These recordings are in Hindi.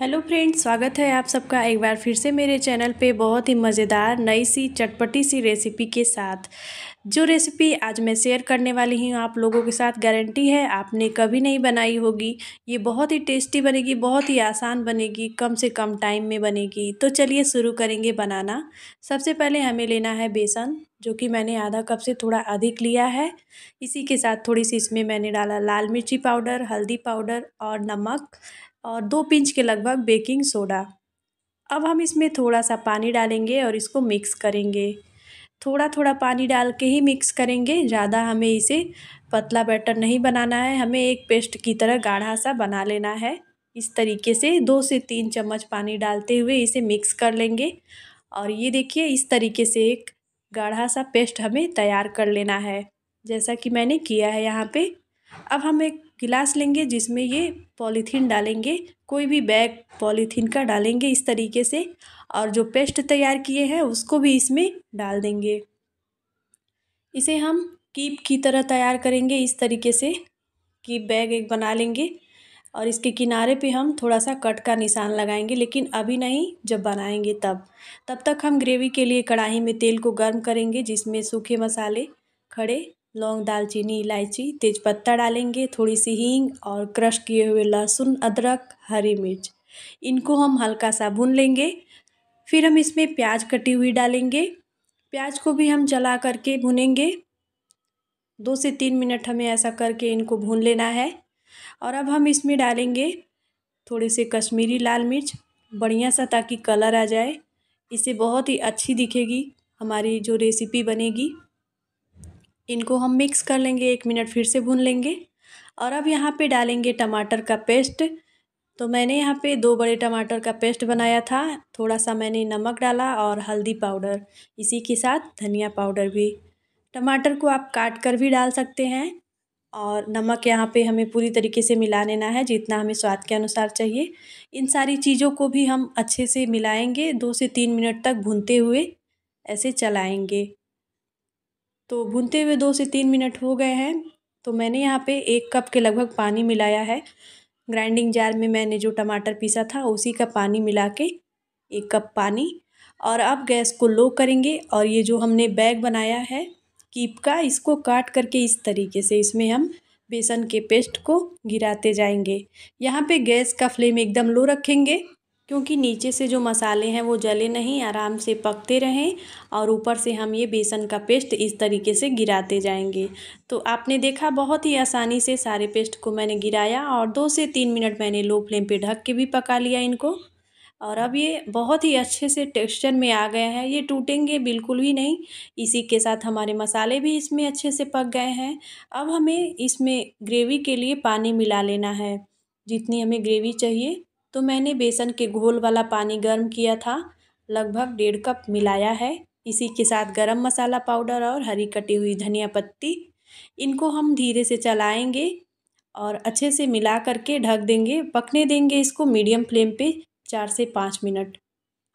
हेलो फ्रेंड्स स्वागत है आप सबका एक बार फिर से मेरे चैनल पे बहुत ही मज़ेदार नई सी चटपटी सी रेसिपी के साथ जो रेसिपी आज मैं शेयर करने वाली हूँ आप लोगों के साथ गारंटी है आपने कभी नहीं बनाई होगी ये बहुत ही टेस्टी बनेगी बहुत ही आसान बनेगी कम से कम टाइम में बनेगी तो चलिए शुरू करेंगे बनाना सबसे पहले हमें लेना है बेसन जो कि मैंने आधा कप से थोड़ा अधिक लिया है इसी के साथ थोड़ी सी इसमें मैंने डाला लाल मिर्ची पाउडर हल्दी पाउडर और नमक और दो पिंच के लगभग बेकिंग सोडा अब हम इसमें थोड़ा सा पानी डालेंगे और इसको मिक्स करेंगे थोड़ा थोड़ा पानी डाल के ही मिक्स करेंगे ज़्यादा हमें इसे पतला बैटर नहीं बनाना है हमें एक पेस्ट की तरह गाढ़ा सा बना लेना है इस तरीके से दो से तीन चम्मच पानी डालते हुए इसे मिक्स कर लेंगे और ये देखिए इस तरीके से एक गाढ़ा सा पेस्ट हमें तैयार कर लेना है जैसा कि मैंने किया है यहाँ पे अब हम एक गिलास लेंगे जिसमें ये पॉलीथीन डालेंगे कोई भी बैग पॉलीथीन का डालेंगे इस तरीके से और जो पेस्ट तैयार किए हैं उसको भी इसमें डाल देंगे इसे हम कीप की तरह तैयार करेंगे इस तरीके से कि बैग एक बना लेंगे और इसके किनारे पे हम थोड़ा सा कट का निशान लगाएंगे लेकिन अभी नहीं जब बनाएंगे तब तब तक हम ग्रेवी के लिए कढ़ाई में तेल को गर्म करेंगे जिसमें सूखे मसाले खड़े लौंग दालचीनी इलायची तेजपत्ता डालेंगे थोड़ी सी हींग और क्रश किए हुए लहसुन अदरक हरी मिर्च इनको हम हल्का सा भून लेंगे फिर हम इसमें प्याज कटी हुई डालेंगे प्याज को भी हम जला करके भुनेंगे दो से तीन मिनट हमें ऐसा करके इनको भून लेना है और अब हम इसमें डालेंगे थोड़े से कश्मीरी लाल मिर्च बढ़िया सा ताकि कलर आ जाए इसे बहुत ही अच्छी दिखेगी हमारी जो रेसिपी बनेगी इनको हम मिक्स कर लेंगे एक मिनट फिर से भून लेंगे और अब यहाँ पे डालेंगे टमाटर का पेस्ट तो मैंने यहाँ पे दो बड़े टमाटर का पेस्ट बनाया था थोड़ा सा मैंने नमक डाला और हल्दी पाउडर इसी के साथ धनिया पाउडर भी टमाटर को आप काट कर भी डाल सकते हैं और नमक यहाँ पे हमें पूरी तरीके से मिला लेना है जितना हमें स्वाद के अनुसार चाहिए इन सारी चीज़ों को भी हम अच्छे से मिलाएंगे दो से तीन मिनट तक भूनते हुए ऐसे चलाएंगे तो भूनते हुए दो से तीन मिनट हो गए हैं तो मैंने यहाँ पे एक कप के लगभग पानी मिलाया है ग्राइंडिंग जार में मैंने जो टमाटर पीसा था उसी का पानी मिला के एक कप पानी और अब गैस को लो करेंगे और ये जो हमने बैग बनाया है कीप का इसको काट करके इस तरीके से इसमें हम बेसन के पेस्ट को गिराते जाएंगे यहाँ पे गैस का फ्लेम एकदम लो रखेंगे क्योंकि नीचे से जो मसाले हैं वो जले नहीं आराम से पकते रहें और ऊपर से हम ये बेसन का पेस्ट इस तरीके से गिराते जाएंगे तो आपने देखा बहुत ही आसानी से सारे पेस्ट को मैंने गिराया और दो से तीन मिनट मैंने लो फ्लेम पे ढक के भी पका लिया इनको और अब ये बहुत ही अच्छे से टेक्सचर में आ गया है ये टूटेंगे बिल्कुल भी नहीं इसी के साथ हमारे मसाले भी इसमें अच्छे से पक गए हैं अब हमें इसमें ग्रेवी के लिए पानी मिला लेना है जितनी हमें ग्रेवी चाहिए तो मैंने बेसन के घोल वाला पानी गर्म किया था लगभग डेढ़ कप मिलाया है इसी के साथ गरम मसाला पाउडर और हरी कटी हुई धनिया पत्ती इनको हम धीरे से चलाएंगे और अच्छे से मिला करके ढक देंगे पकने देंगे इसको मीडियम फ्लेम पे चार से पाँच मिनट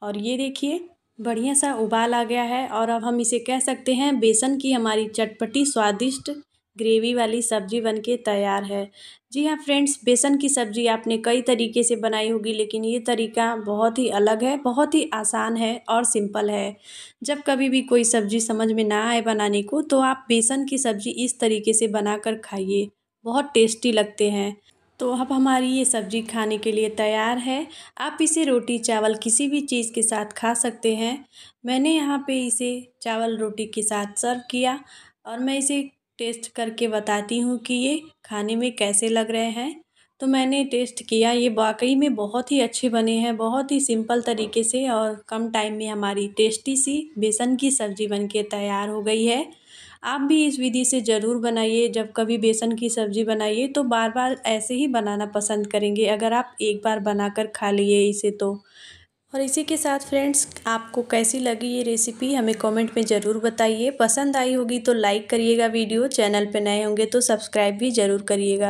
और ये देखिए बढ़िया सा उबाल आ गया है और अब हम इसे कह सकते हैं बेसन की हमारी चटपटी स्वादिष्ट ग्रेवी वाली सब्ज़ी बनके तैयार है जी हाँ फ्रेंड्स बेसन की सब्ज़ी आपने कई तरीके से बनाई होगी लेकिन ये तरीका बहुत ही अलग है बहुत ही आसान है और सिंपल है जब कभी भी कोई सब्ज़ी समझ में ना आए बनाने को तो आप बेसन की सब्ज़ी इस तरीके से बनाकर खाइए बहुत टेस्टी लगते हैं तो अब हमारी ये सब्ज़ी खाने के लिए तैयार है आप इसे रोटी चावल किसी भी चीज़ के साथ खा सकते हैं मैंने यहाँ पे इसे चावल रोटी के साथ सर्व किया और मैं इसे टेस्ट करके बताती हूँ कि ये खाने में कैसे लग रहे हैं तो मैंने टेस्ट किया ये वाकई में बहुत ही अच्छे बने हैं बहुत ही सिंपल तरीके से और कम टाइम में हमारी टेस्टी सी बेसन की सब्ज़ी बनके तैयार हो गई है आप भी इस विधि से ज़रूर बनाइए जब कभी बेसन की सब्ज़ी बनाइए तो बार बार ऐसे ही बनाना पसंद करेंगे अगर आप एक बार बनाकर खा लिए इसे तो और इसी के साथ फ्रेंड्स आपको कैसी लगी ये रेसिपी हमें कमेंट में ज़रूर बताइए पसंद आई होगी तो लाइक करिएगा वीडियो चैनल पर नए होंगे तो सब्सक्राइब भी ज़रूर करिएगा